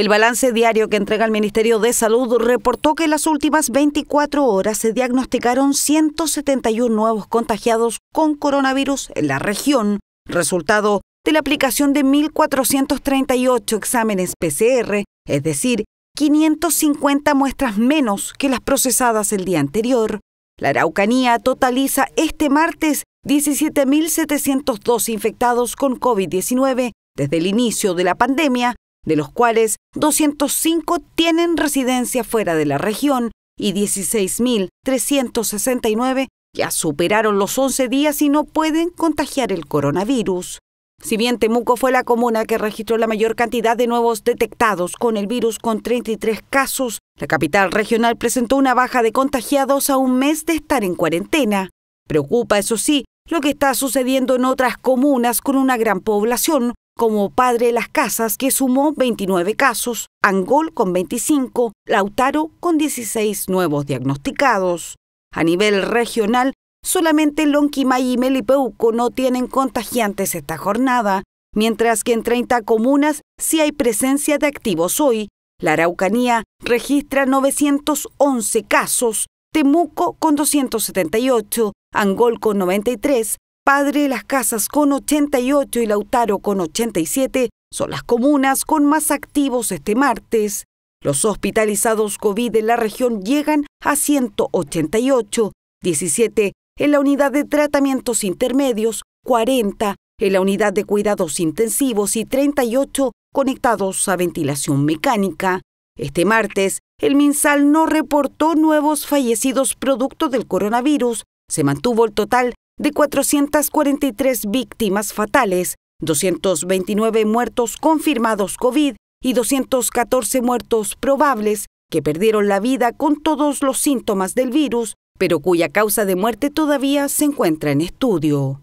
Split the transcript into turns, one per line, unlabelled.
El balance diario que entrega el Ministerio de Salud reportó que en las últimas 24 horas se diagnosticaron 171 nuevos contagiados con coronavirus en la región, resultado de la aplicación de 1.438 exámenes PCR, es decir, 550 muestras menos que las procesadas el día anterior. La Araucanía totaliza este martes 17.702 infectados con COVID-19 desde el inicio de la pandemia, de los cuales 205 tienen residencia fuera de la región y 16.369 ya superaron los 11 días y no pueden contagiar el coronavirus. Si bien Temuco fue la comuna que registró la mayor cantidad de nuevos detectados con el virus con 33 casos, la capital regional presentó una baja de contagiados a un mes de estar en cuarentena. Preocupa, eso sí, lo que está sucediendo en otras comunas con una gran población, como padre las casas, que sumó 29 casos, Angol con 25, Lautaro con 16 nuevos diagnosticados. A nivel regional, solamente Lonquimay y Melipeuco no tienen contagiantes esta jornada, mientras que en 30 comunas sí hay presencia de activos hoy. La Araucanía registra 911 casos, Temuco con 278, Angol con 93, Padre Las Casas con 88 y Lautaro con 87 son las comunas con más activos este martes. Los hospitalizados COVID en la región llegan a 188, 17 en la unidad de tratamientos intermedios, 40 en la unidad de cuidados intensivos y 38 conectados a ventilación mecánica. Este martes, el MinSal no reportó nuevos fallecidos producto del coronavirus. Se mantuvo el total de 443 víctimas fatales, 229 muertos confirmados COVID y 214 muertos probables que perdieron la vida con todos los síntomas del virus, pero cuya causa de muerte todavía se encuentra en estudio.